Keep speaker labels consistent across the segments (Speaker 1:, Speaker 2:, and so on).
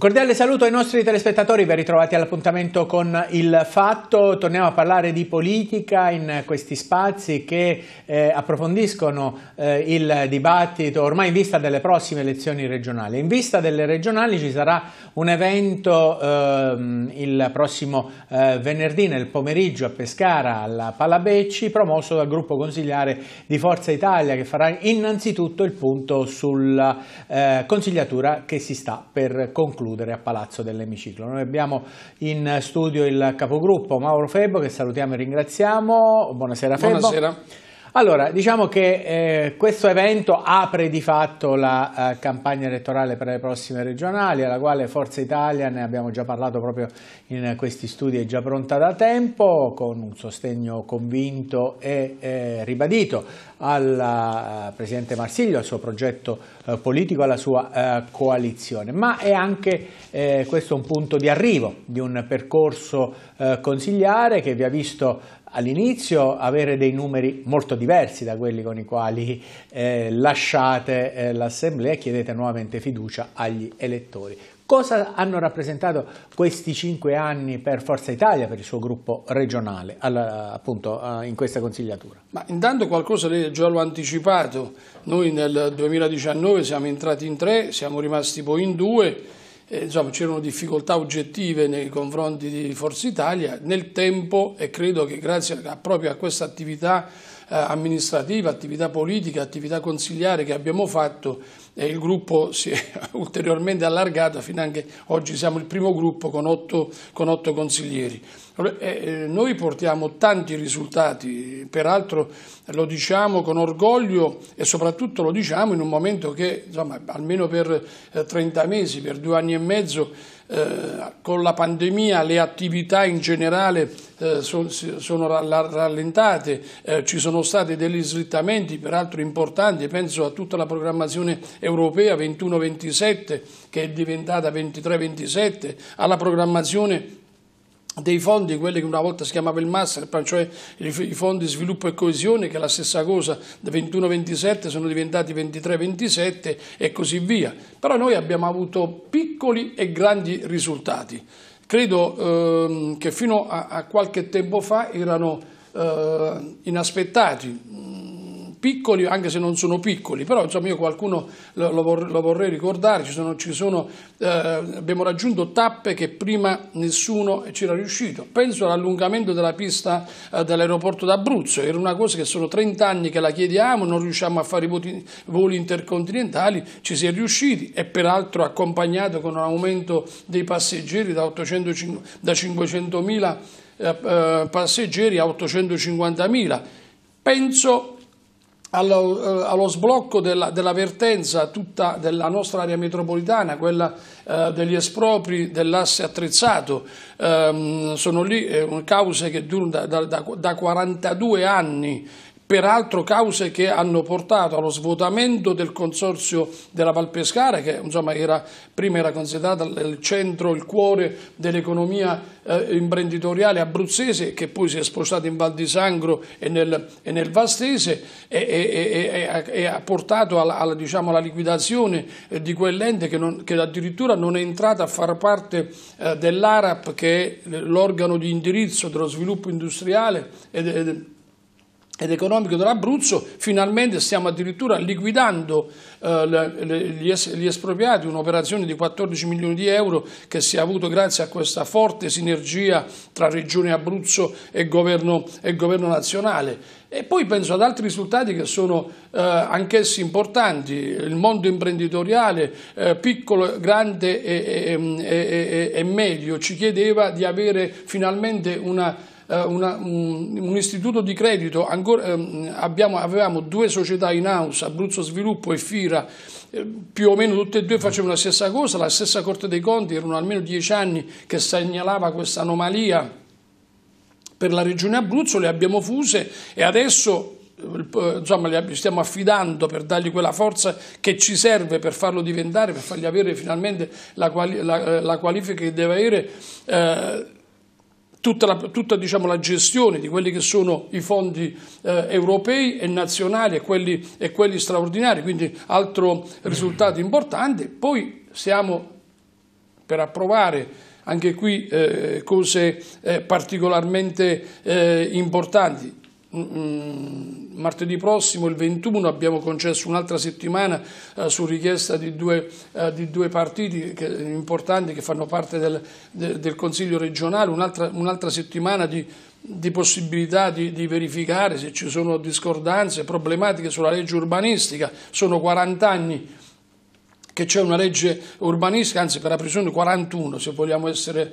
Speaker 1: Un cordiale saluto ai nostri telespettatori, ben ritrovati all'appuntamento con Il Fatto. Torniamo a parlare di politica in questi spazi che eh, approfondiscono eh, il dibattito ormai in vista delle prossime elezioni regionali. In vista delle regionali ci sarà un evento eh, il prossimo eh, venerdì nel pomeriggio a Pescara alla Palabecci promosso dal gruppo consigliare di Forza Italia che farà innanzitutto il punto sulla eh, consigliatura che si sta per concludere concludere a Palazzo dell'Emiciclo. Noi abbiamo in studio il capogruppo Mauro Febo che salutiamo e ringraziamo. Buonasera Febo. Buonasera. Allora, diciamo che eh, questo evento apre di fatto la eh, campagna elettorale per le prossime regionali, alla quale Forza Italia, ne abbiamo già parlato proprio in questi studi, è già pronta da tempo, con un sostegno convinto e eh, ribadito al eh, Presidente Marsiglio, al suo progetto eh, politico, alla sua eh, coalizione. Ma è anche questo un punto di arrivo di un percorso consigliare che vi ha visto all'inizio avere dei numeri molto diversi da quelli con i quali eh, lasciate eh, l'assemblea e chiedete nuovamente fiducia agli elettori. Cosa hanno rappresentato questi cinque anni per Forza Italia, per il suo gruppo regionale, appunto in questa consigliatura?
Speaker 2: Ma intanto qualcosa lei già l'ho anticipato, noi nel 2019 siamo entrati in tre, siamo rimasti poi in due, eh, insomma, c'erano difficoltà oggettive nei confronti di Forza Italia, nel tempo e credo che grazie a, proprio a questa attività eh, amministrativa, attività politica, attività consigliare che abbiamo fatto e il gruppo si è ulteriormente allargato fino anche oggi siamo il primo gruppo con otto, con otto consiglieri. Eh, eh, noi portiamo tanti risultati, peraltro lo diciamo con orgoglio e soprattutto lo diciamo in un momento che insomma, almeno per 30 mesi, per due anni e mezzo eh, con la pandemia le attività in generale eh, so, sono rallentate, eh, ci sono stati degli slittamenti peraltro importanti, penso a tutta la programmazione europea 21-27 che è diventata 23-27, alla programmazione dei fondi, quelli che una volta si chiamava il Masterplan, cioè i fondi sviluppo e coesione, che è la stessa cosa da 21-27 sono diventati 23-27 e così via. Però noi abbiamo avuto piccoli e grandi risultati. Credo ehm, che fino a, a, qualche tempo fa erano eh, inaspettati, piccoli, anche se non sono piccoli, però insomma io qualcuno lo, lo, vorrei, lo vorrei ricordare, ci sono, ci sono, eh, abbiamo raggiunto tappe che prima nessuno c'era riuscito. Penso all'allungamento della pista eh, dell'aeroporto d'Abruzzo, era una cosa che sono 30 anni che la chiediamo, non riusciamo a fare i voti, voli intercontinentali, ci si è riusciti e peraltro accompagnato con un aumento dei passeggeri da, 800, da 500.000 eh, eh, passeggeri a 850.000. Penso allo, eh, allo, sblocco della, dell'avvertenza tutta della nostra area metropolitana, quella eh, degli espropri dell'asse attrezzato, ehm, sono lì eh, cause che durano da, da, da 42 anni peraltro cause che hanno portato allo svuotamento del consorzio della Valpescara che insomma, era, prima era considerato il centro, il cuore dell'economia eh, imprenditoriale abruzzese che poi si è spostato in Val di Sangro e nel, e nel Vastese e, e, e, ha portato alla, alla, diciamo, alla liquidazione eh, di quell'ente che, non, che addirittura non è entrata a far parte eh, dell'ARAP che è l'organo di indirizzo dello sviluppo industriale ed, ed, ed economico dell'Abruzzo, finalmente stiamo addirittura liquidando eh, le, le, gli, espropriati, un'operazione di 14 milioni di euro che si è avuto grazie a questa forte sinergia tra Regione Abruzzo e Governo, e governo Nazionale. E poi penso ad altri risultati che sono eh, anch'essi importanti, il mondo imprenditoriale, eh, piccolo, grande e, e, e medio, ci chiedeva di avere finalmente una eh, una, un istituto di credito, ancora, ehm, abbiamo, avevamo due società in house, Abruzzo Sviluppo e FIRA, eh, più o meno tutte e due facevano la stessa cosa, la stessa Corte dei Conti, erano almeno dieci anni che segnalava questa anomalia per la regione Abruzzo, le abbiamo fuse e adesso eh, insomma, li stiamo affidando per dargli quella forza che ci serve per farlo diventare, per fargli avere finalmente la, quali la, la qualifica che deve avere. Eh, tutta, la, tutta diciamo, la, gestione di quelli che sono i fondi eh, europei e nazionali e quelli, e quelli straordinari, quindi altro risultato importante. Poi siamo per approvare anche qui eh, cose eh, particolarmente eh, importanti. Mm, mm, martedì prossimo, il 21, abbiamo concesso un'altra settimana eh, su richiesta di due, eh, di due partiti che, importanti che fanno parte del, de, del Consiglio regionale, un'altra un settimana di, di possibilità di, di, verificare se ci sono discordanze, problematiche sulla legge urbanistica. Sono 40 anni che c'è una legge urbanistica, anzi per la precisione 41 se vogliamo essere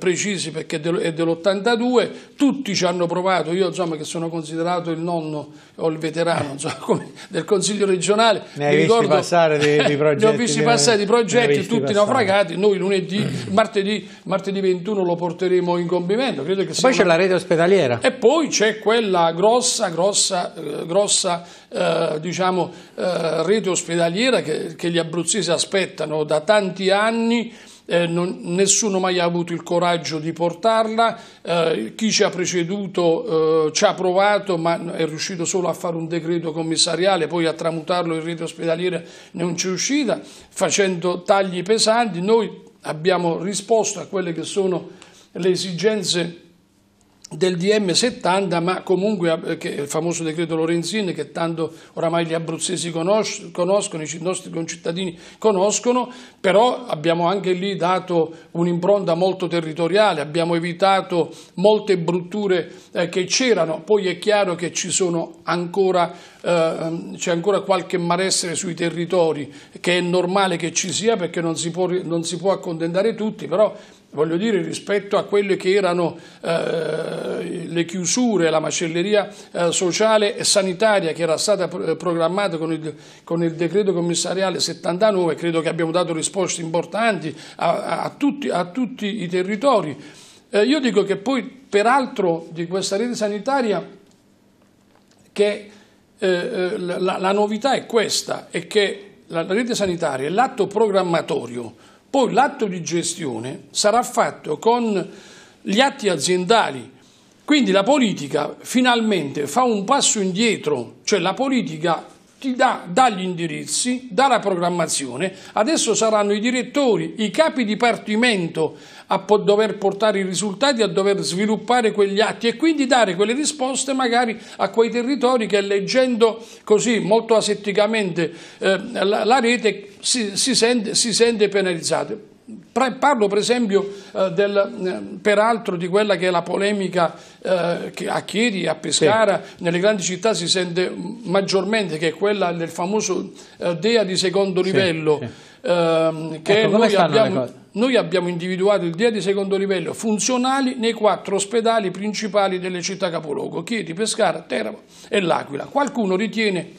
Speaker 2: precisi perché è dell'82, tutti ci hanno provato, io insomma che sono considerato il nonno o il veterano eh. insomma, come, del Consiglio regionale, ne hai ricordo, visti passare di, di progetti, ne ho visti passare dei progetti, tutti passare. naufragati, noi lunedì, martedì, martedì, 21 lo porteremo in compimento. Credo che poi c'è la
Speaker 1: rete ospedaliera.
Speaker 2: E poi c'è quella grossa, grossa, eh, grossa eh, diciamo, eh, rete ospedaliera che, che gli abruzzesi paesi aspettano da tanti anni eh, non, nessuno mai ha avuto il coraggio di portarla, eh, chi ci ha preceduto eh, ci ha provato ma è riuscito solo a fare un decreto commissariale, poi a tramutarlo in rete ospedaliera non c'è uscita, facendo tagli pesanti, noi abbiamo risposto a quelle che sono le esigenze del DM 70, ma comunque eh, che il famoso decreto Lorenzini che tanto oramai gli abruzzesi conoscono, i nostri concittadini conoscono, però abbiamo anche lì dato un'impronta molto territoriale, abbiamo evitato molte brutture eh, che c'erano, poi è chiaro che ci sono ancora ehm, c'è ancora qualche malessere sui territori che è normale che ci sia perché non si può, non si può accontentare tutti, però voglio dire, rispetto a quelle che erano eh, le chiusure, la macelleria eh, sociale e sanitaria che era stata programmata con il, con il, decreto commissariale 79, credo che abbiamo dato risposte importanti a, a, tutti, a tutti, i territori. Eh, io dico che poi, peraltro, di questa rete sanitaria che eh, eh, la, la novità è questa, è che la rete sanitaria è l'atto programmatorio poi l'atto di gestione sarà fatto con gli atti aziendali. Quindi la politica finalmente fa un passo indietro, cioè la politica ti dà, dà gli indirizzi, dà la programmazione, adesso saranno i direttori, i capi dipartimento a dover portare i risultati, a dover sviluppare quegli atti e quindi dare quelle risposte magari a quei territori che leggendo così molto asetticamente eh, la, la, rete si, si sente, si sente penalizzato. Parlo per esempio eh, del, eh, peraltro di quella che è la polemica eh, che a Chieri, a Pescara, sì. nelle grandi città si sente maggiormente, che è quella del famoso eh, DEA di secondo livello. Sì, sì. Ehm, ecco, che ecco, noi, abbiamo, noi, abbiamo, individuato il DEA di secondo livello funzionali nei quattro ospedali principali delle città capoluogo, Chieri, Pescara, Teramo e L'Aquila. Qualcuno ritiene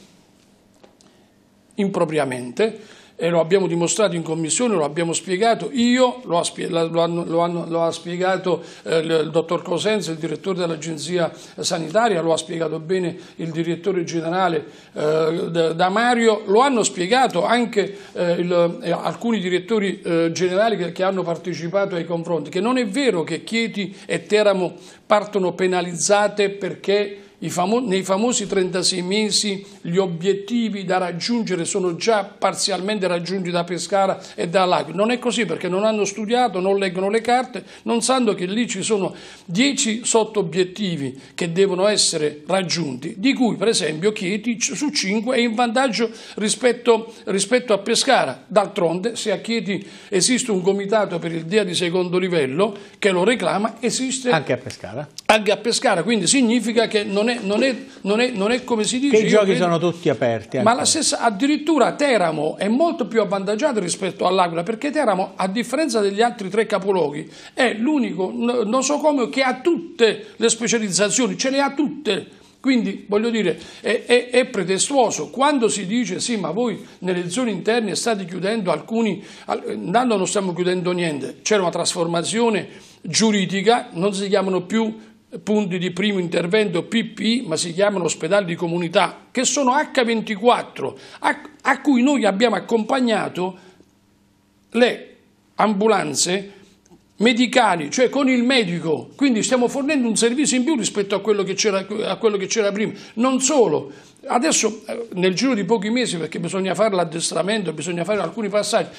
Speaker 2: impropriamente e lo abbiamo dimostrato in commissione, lo abbiamo spiegato io, lo ha, spiegato, lo hanno, lo hanno, lo ha spiegato eh, il dottor Cosenza, il direttore dell'agenzia sanitaria, lo ha spiegato bene il direttore generale eh, Damario, lo hanno spiegato anche eh, il, eh, alcuni direttori eh, generali che, che hanno partecipato ai confronti, che non è vero che Chieti e Teramo partono penalizzate perché famo nei famosi 36 mesi gli obiettivi da raggiungere sono già parzialmente raggiunti da Pescara e da dall'Aquila. Non è così perché non hanno studiato, non leggono le carte, non sanno che lì ci sono 10 sotto-obiettivi che devono essere raggiunti, di cui per esempio Chieti su 5 è in vantaggio rispetto, rispetto a Pescara. D'altronde se a Chieti esiste un comitato per il DEA di secondo livello che lo reclama, esiste anche a Pescara. Anche a Pescara, quindi significa che non è non, è, non, è, non è, come si dice. Che i giochi credo, sono
Speaker 1: tutti aperti. Ma stessa,
Speaker 2: addirittura Teramo è molto più avvantaggiato rispetto all'Aquila perché Teramo, a differenza degli altri tre capoluoghi, è l'unico nosocomio che ha tutte le specializzazioni, ce le ha tutte. Quindi voglio dire, è, è, è, pretestuoso. Quando si dice sì, ma voi nelle zone interne state chiudendo alcuni, intanto non stiamo chiudendo niente, c'è una trasformazione giuridica, non si chiamano più punti di primo intervento PPI, ma si chiamano ospedali di comunità, che sono H24, a, a cui noi abbiamo accompagnato le ambulanze medicali, cioè con il medico, quindi stiamo fornendo un servizio in più rispetto a quello che c'era, prima. Non solo, adesso eh, nel giro di pochi mesi, perché bisogna fare l'addestramento, bisogna fare alcuni passaggi,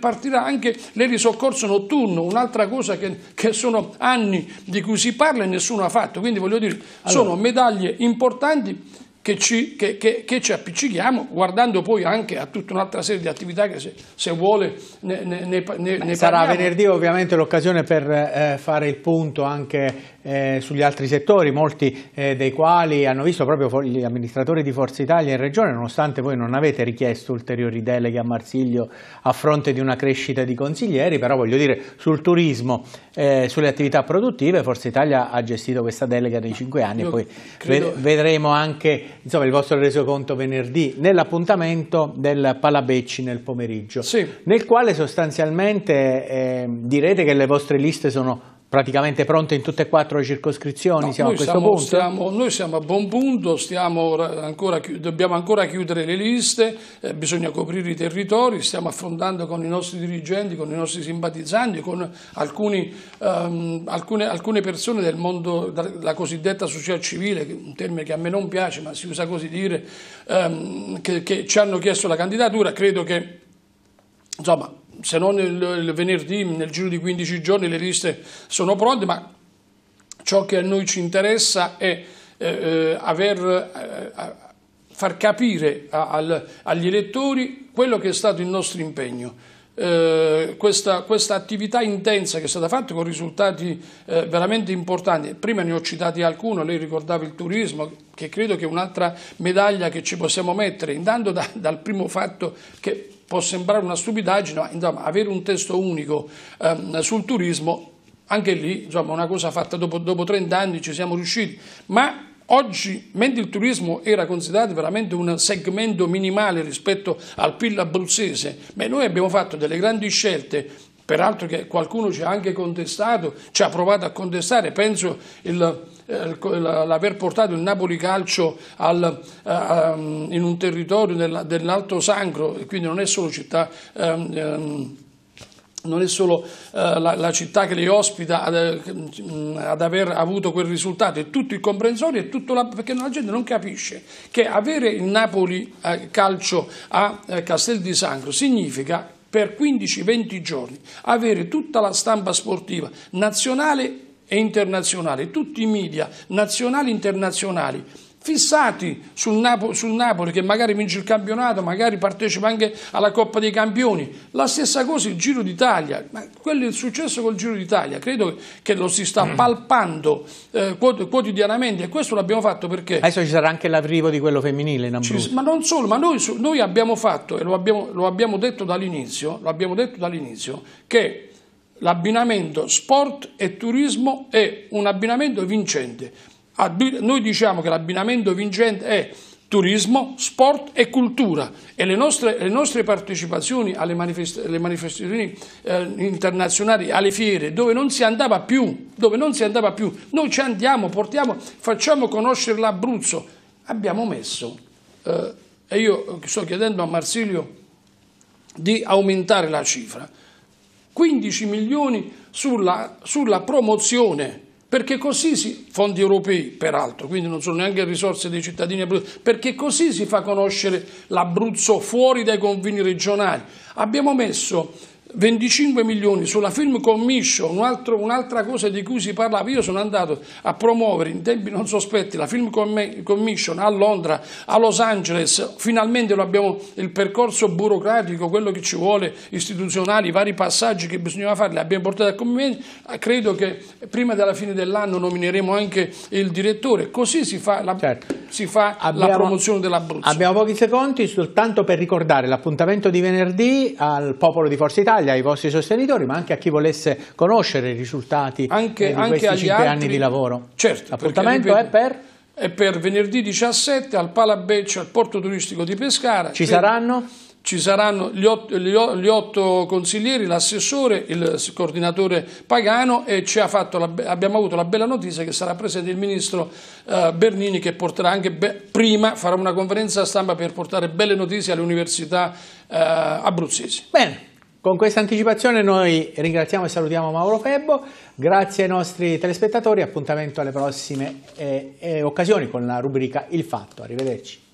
Speaker 2: partirà anche l'erisoccorso notturno, un'altra cosa che, che, sono anni di cui si parla e nessuno ha fatto, quindi voglio dire, allora. sono medaglie importanti che ci, che, che, che ci, appiccichiamo, guardando poi anche a tutta un'altra serie di attività che se, se vuole ne, ne, ne, ne Sarà parliamo. venerdì
Speaker 1: ovviamente l'occasione per eh, fare il punto anche eh, sugli altri settori, molti eh, dei quali hanno visto proprio gli amministratori di Forza Italia in Regione, nonostante voi non avete richiesto ulteriori deleghe a Marsiglio a fronte di una crescita di consiglieri, però voglio dire sul turismo eh, sulle attività produttive, Forza Italia ha gestito questa delega nei cinque anni e poi credo... vedremo anche insomma, il vostro resoconto venerdì nell'appuntamento del Palabecci nel pomeriggio, sì. nel quale sostanzialmente eh, direte che le vostre liste sono praticamente pronte in tutte e quattro le circoscrizioni, no, siamo a questo siamo, punto? Stiamo,
Speaker 2: noi siamo a buon punto, ancora, dobbiamo ancora chiudere le liste, eh, bisogna coprire i territori, stiamo affrontando con i nostri dirigenti, con i nostri simpatizzanti, con alcuni, ehm, alcune, alcune, persone del mondo, della cosiddetta società civile, un termine che a me non piace ma si usa così dire, ehm, che, che ci hanno chiesto la candidatura, credo che insomma se non il, il venerdì, nel giro di 15 giorni le liste sono pronte, ma ciò che a noi ci interessa è eh, eh aver, eh, far capire a, al, agli elettori quello che è stato il nostro impegno. Eh, questa, questa, attività intensa che è stata fatta con risultati eh, veramente importanti. Prima ne ho citati alcuni, lei ricordava il turismo, che credo che è un'altra medaglia che ci possiamo mettere, intanto da, dal primo fatto che può sembrare una stupidaggine, ma insomma, avere un testo unico ehm, sul turismo, anche lì insomma, una cosa fatta dopo, dopo 30 anni ci siamo riusciti, ma Oggi, mentre il turismo era considerato veramente un segmento minimale rispetto al PIL abruzzese, beh, noi abbiamo fatto delle grandi scelte, peraltro che qualcuno ci ha anche contestato, ci ha provato a contestare, penso il eh, l'aver portato il Napoli Calcio al, eh, ehm, in un territorio dell'Alto Sangro, quindi non è solo città ehm, ehm, non è solo eh, la, la, città che li ospita ad, eh, ad, aver avuto quel risultato, è tutto il comprensorio, è tutto la, perché la gente non capisce che avere il Napoli eh, calcio a eh, Castel di Sangro significa per 15-20 giorni avere tutta la stampa sportiva nazionale e internazionali, tutti i media nazionali e internazionali fissati sul, Napo- sul, Napoli che magari vince il campionato, magari partecipa anche alla Coppa dei Campioni. La stessa cosa il Giro d'Italia, ma quello è successo col Giro d'Italia, credo che lo si sta mm. palpando eh, quotidianamente e questo l'abbiamo fatto perché... Adesso ci sarà anche l'arrivo di quello femminile in Abruzzo. Ci, ma non solo, ma noi, noi abbiamo fatto e lo abbiamo, lo abbiamo detto dall'inizio, dall che l'abbinamento sport e turismo è un abbinamento vincente. Noi diciamo che l'abbinamento vincente è turismo, sport e cultura e le nostre, le nostre partecipazioni alle manifest manifestazioni eh, internazionali, alle fiere dove non si andava più, dove non si andava più, noi ci andiamo, portiamo, facciamo conoscere l'Abruzzo, abbiamo messo eh, e io sto chiedendo a Marsilio di aumentare la cifra 15 milioni sulla, sulla promozione perché così si, fondi europei peraltro, quindi non sono neanche risorse dei cittadini abruzzesi, perché così si fa conoscere l'Abruzzo fuori dai confini regionali. Abbiamo messo 25 milioni sulla film commission, un'altra cosa di cui si parlava, io sono andato a promuovere in tempi non sospetti la film commission a Londra, a Los Angeles, finalmente lo abbiamo, il percorso burocratico, quello che ci vuole, istituzionale, i vari passaggi che bisognava fare, li abbiamo portati a convegno, credo che prima della fine dell'anno nomineremo anche il direttore, così si fa la, certo. si fa abbiamo, la promozione dell'Abruzzo. Abbiamo pochi secondi
Speaker 1: soltanto per ricordare l'appuntamento di venerdì al popolo di Forza Italia, Italia, ai vostri sostenitori, ma anche a chi volesse conoscere i risultati eh, anche, di anche questi cinque anni di lavoro.
Speaker 2: Certo, L'appuntamento è per? È per venerdì 17 al Palabeccio, al porto turistico di Pescara. Ci cioè, saranno? ci saranno gli otto, gli otto consiglieri, l'assessore, il coordinatore Pagano e la, abbiamo avuto la bella notizia che sarà presente il ministro eh, Bernini che porterà anche prima, farà una conferenza stampa per portare belle notizie alle università eh, abruzzesi. Bene. Con questa anticipazione
Speaker 1: noi ringraziamo e salutiamo Mauro Febbo, grazie ai nostri telespettatori, appuntamento alle prossime eh, eh, occasioni con la rubrica Il Fatto. Arrivederci.